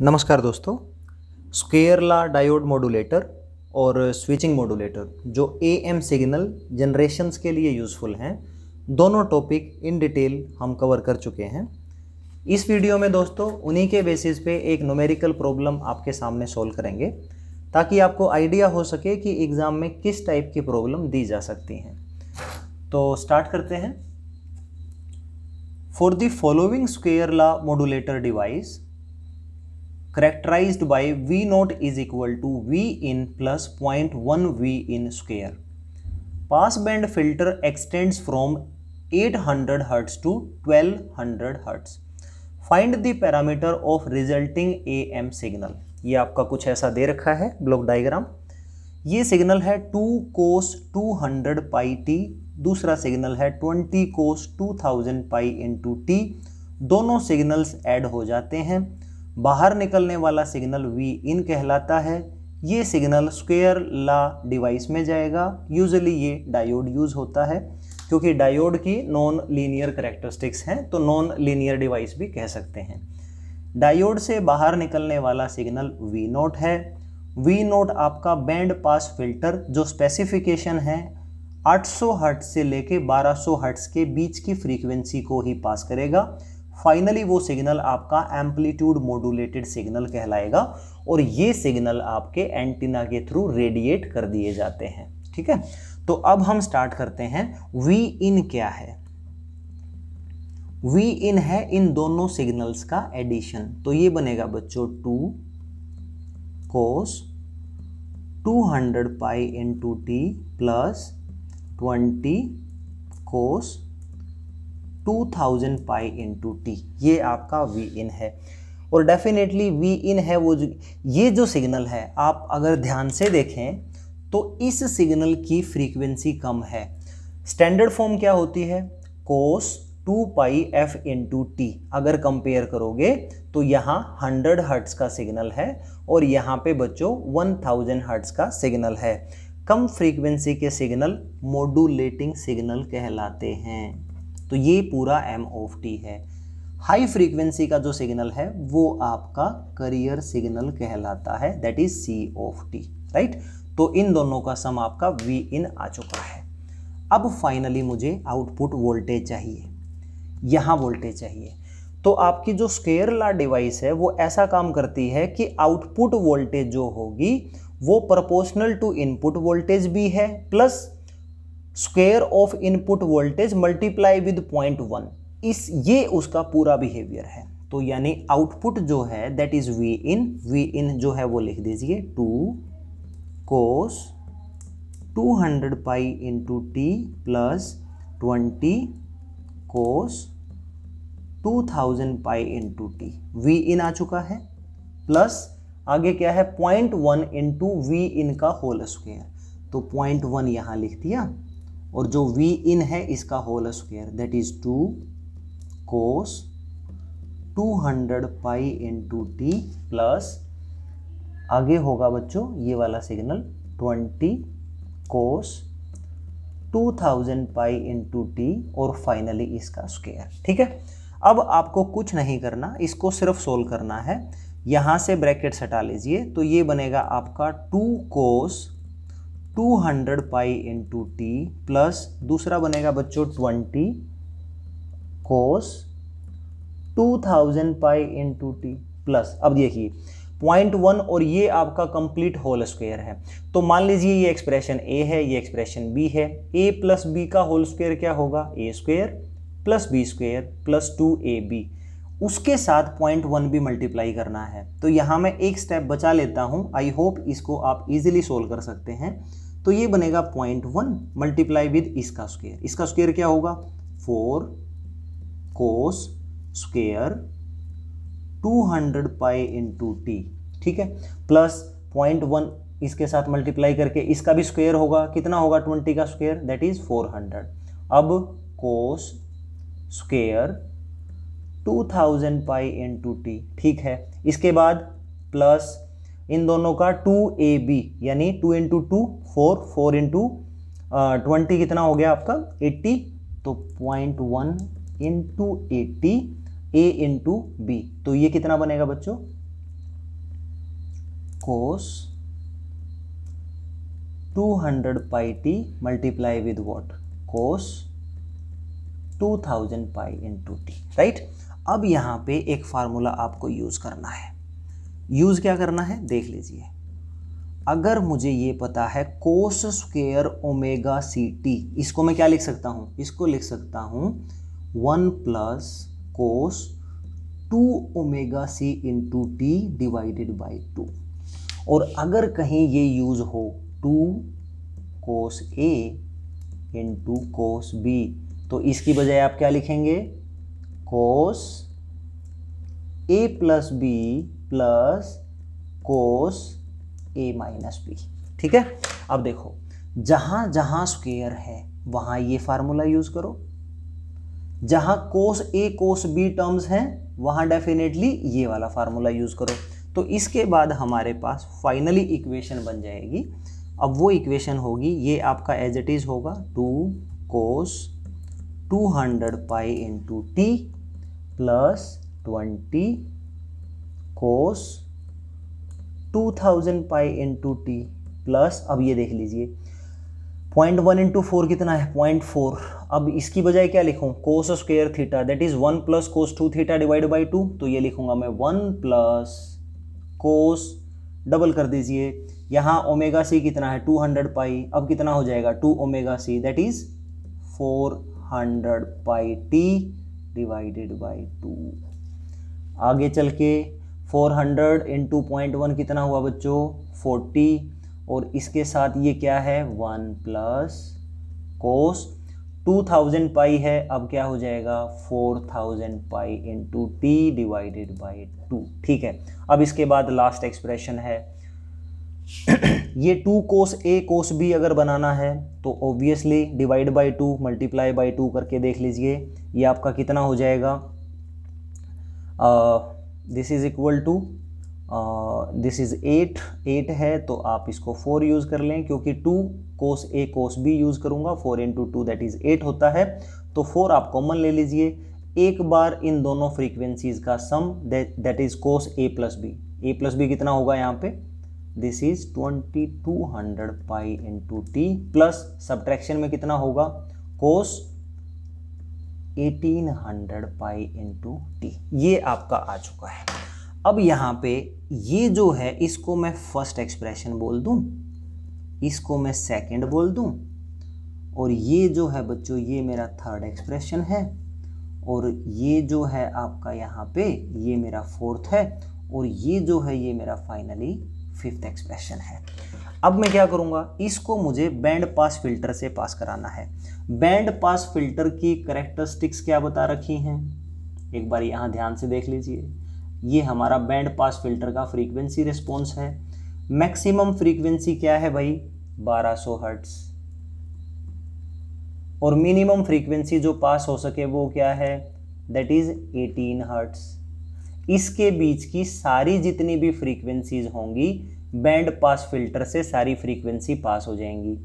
नमस्कार दोस्तों square law diode modulator और स्विचिंग मॉडुलेटर जो ए एम सिग्नल जनरेशन्स के लिए यूज़फुल हैं दोनों टॉपिक इन डिटेल हम कवर कर चुके हैं इस वीडियो में दोस्तों उन्हीं के बेसिस पे एक नोमेरिकल प्रॉब्लम आपके सामने सॉल्व करेंगे ताकि आपको आइडिया हो सके कि एग्ज़ाम में किस टाइप की प्रॉब्लम दी जा सकती हैं तो स्टार्ट करते हैं for the following square law modulator device characterize by v naught is equal to v in plus point one v in V pass band filter extends from eight hundred 800 to twelve hundred hertz find the parameter of resulting A M signal ये आपका कुछ ऐसा दे रखा है block diagram ये signal है two cos two hundred pi t दूसरा सिग्नल है twenty cos two thousand pi into t दोनों सिग्नल्स एड हो जाते हैं बाहर निकलने वाला सिग्नल वी इन कहलाता है ये सिग्नल स्क्वेयर ला डिवाइस में जाएगा यूजली ये डायोड यूज होता है क्योंकि डायोड की नॉन लीनियर करेक्टरिस्टिक्स हैं तो नॉन लीनियर डिवाइस भी कह सकते हैं डायोड से बाहर निकलने वाला सिग्नल वी नोट है वी नोट आपका बैंड पास फिल्टर जो स्पेसिफिकेशन है 800 सौ से लेके 1200 सौ के बीच की फ्रीक्वेंसी को ही पास करेगा फाइनली वो सिग्नल आपका एम्पलीट्यूड मोडुलेटेड सिग्नल कहलाएगा और ये सिग्नल आपके एंटीना के थ्रू रेडिएट कर दिए जाते हैं ठीक है तो अब हम स्टार्ट करते हैं वी इन क्या है वी इन है इन दोनों सिग्नल्स का एडिशन तो ये बनेगा बच्चों two cos 200 hundred pi into t plus twenty cos two thousand pi into t ये आपका वी इन है और डेफिनेटली वी इन है वो जो ये जो सिग्नल है आप अगर ध्यान से देखें तो इस सिग्नल की फ्रीक्वेंसी कम है स्टैंडर्ड फॉर्म क्या होती है cos two pi f into t अगर कंपेयर करोगे तो यहाँ 100 हर्ट्स का सिग्नल है और यहाँ पे बच्चों 1000 हर्ट्स का सिग्नल है कम फ्रीक्वेंसी के सिग्नल मोडुलेटिंग सिग्नल कहलाते हैं तो ये पूरा एम ऑफ टी है हाई फ्रीक्वेंसी का जो सिग्नल है वो आपका करियर सिग्नल कहलाता है that is c of t right तो इन दोनों का सम आपका वी इन आ चुका है अब फाइनली मुझे आउटपुट वोल्टेज चाहिए यहाँ वोल्टेज चाहिए तो आपकी जो स्केयर ला डिवाइस है वो ऐसा काम करती है कि आउटपुट वोल्टेज जो होगी वो प्रोपोर्शनल टू इनपुट वोल्टेज भी है plus square of input voltage multiply with point one इस ये उसका पूरा बिहेवियर है तो यानी आउटपुट जो है that is v in v in जो है वो लिख दीजिए two cos 200 hundred pi into t plus twenty cos 2000 thousand pi into t v in आ चुका है प्लस आगे क्या है point one into v in का होल स्क्वेयर तो पॉइंट वन यहाँ लिख दिया और जो वी इन है इसका whole square that is two cos 200 pi into t plus आगे होगा बच्चों ये वाला signal 20 cos 2000 pi into t और फाइनली इसका स्क्वायर ठीक है अब आपको कुछ नहीं करना इसको सिर्फ सोल्व करना है यहां से ब्रैकेट हटा लीजिए तो ये बनेगा आपका two cos two hundred pi into t plus दूसरा बनेगा बच्चों twenty cos two thousand pi into t plus अब देखिए पॉइंट वन और ये आपका कंप्लीट होल स्क्वेयर है तो मान लीजिए ये एक्सप्रेशन ए है ये एक्सप्रेशन बी है ए प्लस बी का होल स्क्वेयर क्या होगा A square plus B square plus two A B उसके साथ पॉइंट वन भी मल्टीप्लाई करना है तो यहाँ मैं एक स्टेप बचा लेता हूँ आई होप इसको आप इजीली सोल्व कर सकते हैं तो ये बनेगा पॉइंट वन मल्टीप्लाई विद इसका स्क्वेयर इसका स्क्वेयर क्या होगा four cos square two hundred pi into t ठीक है प्लस पॉइंट वन इसके साथ मल्टीप्लाई करके इसका भी स्क्वेयर होगा कितना होगा ट्वेंटी का square that is four hundred अब cos square two thousand pi into t ठीक है इसके बाद प्लस इन दोनों का टू ए बी यानी two into two four four into twenty कितना हो गया आपका एट्टी तो point one into eighty A into B तो ये कितना बनेगा बच्चों cos 200 pi t multiply with what cos 2000 pi into t right अब यहां पे एक फार्मूला आपको यूज़ करना है यूज़ क्या करना है देख लीजिए अगर मुझे ये पता है cos square omega c t इसको मैं क्या लिख सकता हूँ इसको लिख सकता हूँ one plus cos two omega c into t divided by two और अगर कहीं ये यूज़ हो two cos A two cos B तो इसकी बजाय आप क्या लिखेंगे cos A plus B plus cos A minus B ठीक है अब देखो जहां जहां स्क्वेयर है वहां ये फार्मूला यूज़ करो जहां कोस ए कोस बी टर्म्स हैं वहां डेफिनेटली ये वाला फार्मूला यूज़ करो तो इसके बाद हमारे पास फाइनली इक्वेशन बन जाएगी अब वो इक्वेशन होगी ये आपका एज इट इज़ होगा two cos two hundred pi into t plus twenty cos 2000 pi into t plus अब ये देख लीजिए पॉइंट वन इंटू फोर कितना है पॉइंट फोर अब इसकी बजाय क्या लिखूँ cos square theta that is one plus cos two theta divide by two तो ये लिखूंगा मैं वन प्लस कोस डबल कर दीजिए यहाँ ओमेगा सी कितना है टू हंड्रेड पाई अब कितना हो जाएगा two omega c that is four hundred pi t divided by two आगे चल के four hundred into point one कितना हुआ बच्चों फोर्टी और इसके साथ ये क्या है one plus cos two thousand pi है अब क्या हो जाएगा four thousand pi into t divided by two ठीक है अब इसके बाद लास्ट एक्सप्रेशन है ये to cos A cos B अगर बनाना है तो obviously divide by two multiply by two करके देख लीजिए ये आपका कितना हो जाएगा this is equal to this is eight eight है तो आप इसको फोर यूज़ कर लें क्योंकि two cos A cos B use करूँगा four into two that is eight होता है तो फोर आप कॉमन ले लीजिए एक बार इन दोनों फ्रीक्वेंसीज़ का sum that is cos A plus B A plus B कितना होगा यहाँ पे this is twenty two hundred pi into t plus subtraction में कितना होगा cos eighteen hundred pi into t ये आपका आ चुका है अब यहाँ पे ये जो है इसको मैं फर्स्ट एक्सप्रेशन बोल दूँ इसको मैं सेकंड बोल दूँ और ये जो है बच्चों ये मेरा थर्ड एक्सप्रेशन है और ये जो है आपका यहाँ पे ये मेरा फोर्थ है और ये जो है ये मेरा फाइनली फिफ्थ एक्सप्रेशन है अब मैं क्या करूँगा इसको मुझे बैंड पास फिल्टर से पास कराना है बैंड पास फिल्टर की करेक्टरिस्टिक्स क्या बता रखी हैं एक बार यहाँ ध्यान से देख लीजिए ये हमारा बैंड पास फिल्टर का फ्रीक्वेंसी रिस्पॉन्स है मैक्सिमम फ्रीक्वेंसी क्या है भाई 1200 सौ हर्ट्स और मिनिमम फ्रीक्वेंसी जो पास हो सके वो क्या है दैट इज़ 18 हर्ट्स इसके बीच की सारी जितनी भी फ्रीक्वेंसीज होंगी बैंड पास फिल्टर से सारी फ्रीक्वेंसी पास हो जाएंगी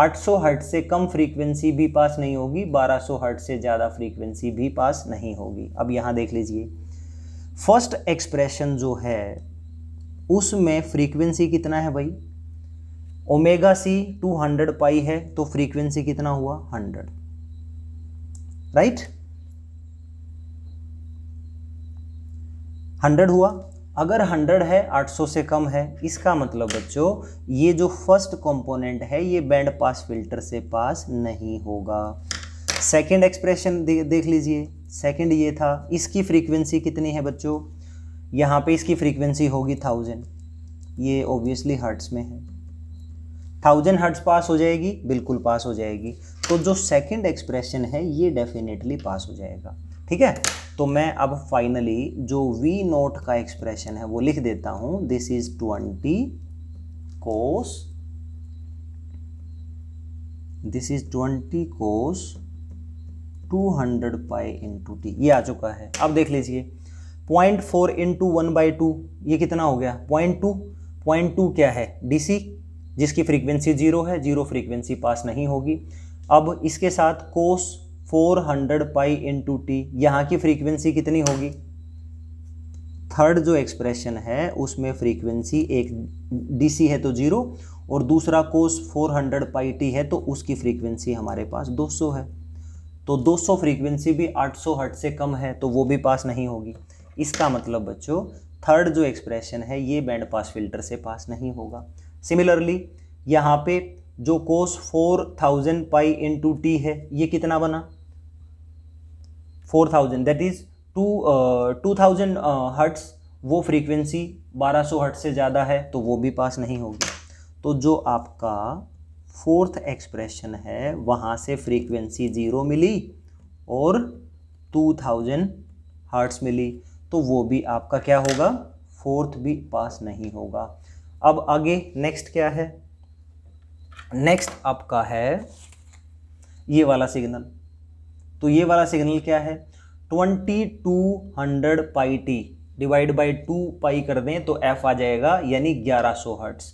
800 हर्ट से कम फ्रीक्वेंसी भी पास नहीं होगी 1200 हर्ट से ज़्यादा फ्रीक्वेंसी भी पास नहीं होगी अब यहाँ देख लीजिए फर्स्ट एक्सप्रेशन जो है उसमें फ्रीक्वेंसी कितना है भाई ओमेगा सी 200 पाई है तो फ्रीक्वेंसी कितना हुआ 100 राइट right? 100 हुआ अगर 100 है 800 से कम है इसका मतलब बच्चों ये जो फर्स्ट कंपोनेंट है ये बैंड पास फिल्टर से पास नहीं होगा सेकंड एक्सप्रेशन दे, देख लीजिए सेकंड ये था इसकी फ्रीक्वेंसी कितनी है बच्चों यहाँ पे इसकी फ्रीक्वेंसी होगी थाउजेंड ये ऑब्वियसली हर्ट्स में है थाउजेंड हर्ट्स पास हो जाएगी बिल्कुल पास हो जाएगी तो जो सेकंड एक्सप्रेशन है ये डेफिनेटली पास हो जाएगा ठीक है तो मैं अब फाइनली जो वी नोट का एक्सप्रेशन है वो लिख देता हूं this is twenty cos this is twenty cos two hundred pi into t ये आ चुका है अब देख लीजिए point four into one by two ये कितना हो गया पॉइंट टू पॉइंट टू क्या है डीसी जिसकी फ्रीक्वेंसी जीरो है जीरो फ्रीक्वेंसी पास नहीं होगी अब इसके साथ cos four hundred pi into t यहाँ की फ्रीक्वेंसी कितनी होगी थर्ड जो एक्सप्रेशन है उसमें फ्रीक्वेंसी एक डीसी है तो जीरो और दूसरा कोस 400 पाई टी है तो उसकी फ्रीक्वेंसी हमारे पास 200 है तो 200 फ्रीक्वेंसी भी 800 हर्ट से कम है तो वो भी पास नहीं होगी इसका मतलब बच्चों थर्ड जो एक्सप्रेशन है ये बैंड पास फिल्टर से पास नहीं होगा सिमिलरली यहाँ पे जो कोस 4000 पाई इन टू टी है ये कितना बना four thousand that is two two thousand hertz वो फ्रीक्वेंसी बारह सौ हर्ट से ज़्यादा है तो वो भी पास नहीं होगी तो जो आपका फोर्थ एक्सप्रेशन है वहाँ से फ्रीक्वेंसी ज़ीरो मिली और टू थाउजेंड हर्ट्स मिली तो वो भी आपका क्या होगा फोर्थ भी पास नहीं होगा अब आगे नेक्स्ट क्या है नेक्स्ट आपका है ये वाला सिग्नल तो ये वाला सिग्नल क्या है twenty two hundred pi t divide by two pi कर दें तो एफ आ जाएगा यानी ग्यारह सौ हर्ट्स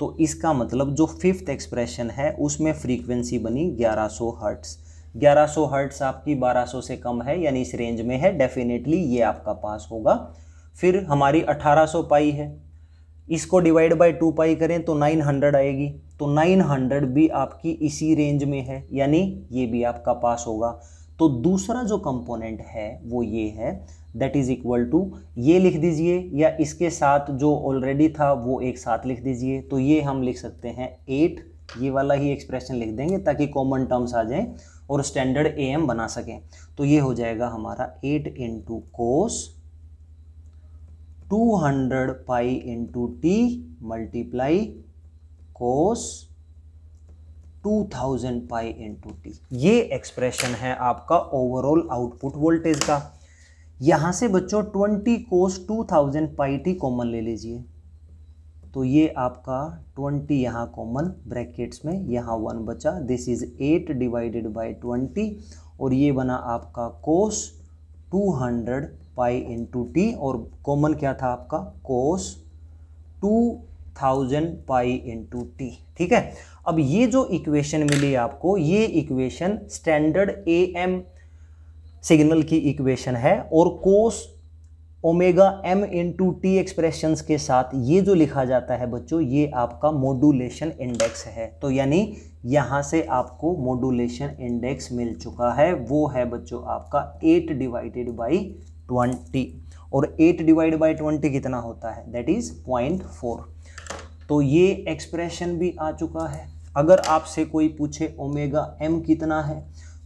तो इसका मतलब जो फिफ्थ एक्सप्रेशन है उसमें फ्रीक्वेंसी बनी ग्यारह सौ हर्ट्स ग्यारह सौ हर्ट्स आपकी बारह सौ से कम है यानी इस रेंज में है डेफिनेटली ये आपका पास होगा फिर हमारी अठारह सौ पाई है इसको डिवाइड बाई टू पाई करें तो नाइन हंड्रेड आएगी तो नाइन हंड्रेड भी आपकी इसी रेंज में है यानी ये भी आपका पास होगा तो दूसरा जो कंपोनेंट है वो ये है दैट इज़ इक्वल टू ये लिख दीजिए या इसके साथ जो ऑलरेडी था वो एक साथ लिख दीजिए तो ये हम लिख सकते हैं एट ये वाला ही एक्सप्रेशन लिख देंगे ताकि कॉमन टर्म्स आ जाएं और स्टैंडर्ड ए एम बना सकें तो ये हो जाएगा हमारा eight into cos two hundred pi into t multiply cos 2000 pi into t ये एक्सप्रेशन है आपका ओवरऑल आउटपुट वोल्टेज का यहाँ से बच्चों 20 कोस 2000 पाई टी कॉमन ले लीजिए तो ये आपका 20 यहाँ कॉमन ब्रैकेट्स में यहाँ वन बचा दिस इज 8 डिवाइडेड बाय 20 और ये बना आपका कोस 200 पाई इंटू टी और कॉमन क्या था आपका कोस 2000 पाई इंटू टी ठीक है अब ये जो इक्वेशन मिली आपको ये equation standard A M signal की इक्वेशन है और cos omega m into t expression के साथ ये जो लिखा जाता है बच्चों ये आपका मोडुलेशन इंडेक्स है तो यानी यहाँ से आपको मोडुलेशन इंडेक्स मिल चुका है वो है बच्चों आपका एट डिवाइडेड बाई ट्वेंटी और एट डिवाइड बाई ट्वेंटी कितना होता है दैट इज़ पॉइंट फोर तो ये एक्सप्रेशन भी आ चुका है अगर आपसे कोई पूछे ओमेगा एम कितना है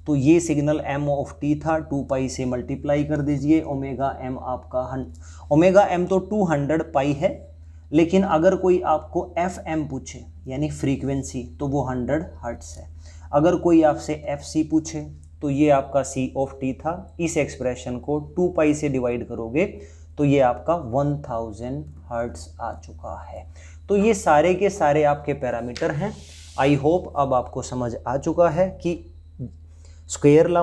तो ये सिग्नल एम ऑफ टी था टू पाई से मल्टीप्लाई कर दीजिए ओमेगा एम आपका हन ओमेगा एम तो टू हंड्रेड पाई है लेकिन अगर कोई आपको एफ एम पूछे यानी फ्रीक्वेंसी तो वो हंड्रेड हर्ट्स है अगर कोई आपसे एफ सी पूछे तो ये आपका सी ऑफ टी था इस एक्सप्रेशन को टू पाई से डिवाइड करोगे तो ये आपका वन थाउजेंड हर्ट्स आ चुका है तो ये सारे के सारे आपके पैरामीटर हैं आई होप अब आपको समझ आ चुका है कि स्क्वेयर ला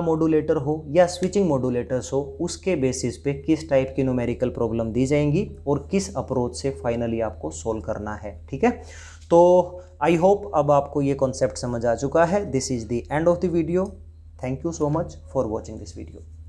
हो या स्विचिंग मॉड्यूलेटर्स हो उसके बेसिस पे किस टाइप की न्यूमेरिकल प्रॉब्लम दी जाएंगी और किस अप्रोच से फाइनली आपको सोल्व करना है ठीक है तो आई होप अब आपको ये कॉन्सेप्ट समझ आ चुका है this is the end of the video thank you so much for watching this video